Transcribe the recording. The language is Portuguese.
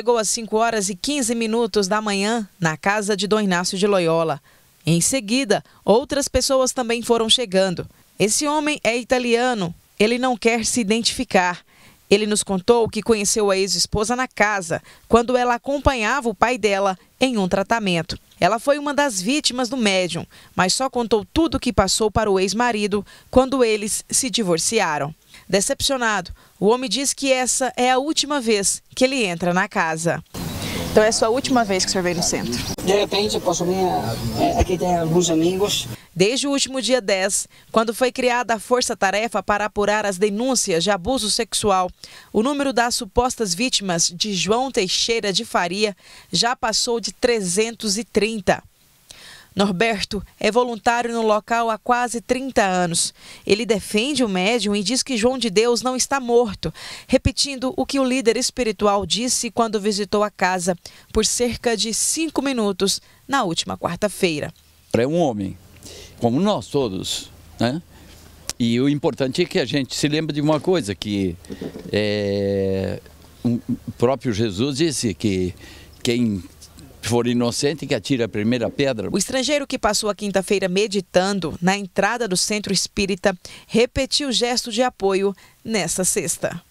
Chegou às 5 horas e 15 minutos da manhã na casa de Dom Inácio de Loyola. Em seguida, outras pessoas também foram chegando. Esse homem é italiano, ele não quer se identificar. Ele nos contou que conheceu a ex-esposa na casa, quando ela acompanhava o pai dela em um tratamento. Ela foi uma das vítimas do médium, mas só contou tudo o que passou para o ex-marido quando eles se divorciaram. Decepcionado, o homem diz que essa é a última vez que ele entra na casa. Então é a última vez que o senhor veio no centro? De repente eu posso vir, é, é, aqui tem alguns amigos. Desde o último dia 10, quando foi criada a Força Tarefa para apurar as denúncias de abuso sexual, o número das supostas vítimas de João Teixeira de Faria já passou de 330. Norberto é voluntário no local há quase 30 anos. Ele defende o médium e diz que João de Deus não está morto, repetindo o que o líder espiritual disse quando visitou a casa por cerca de cinco minutos na última quarta-feira. É um homem, como nós todos, né? E o importante é que a gente se lembre de uma coisa, que é, o próprio Jesus disse que quem for inocente, que atire a primeira pedra. O estrangeiro que passou a quinta-feira meditando na entrada do centro espírita repetiu o gesto de apoio nessa sexta.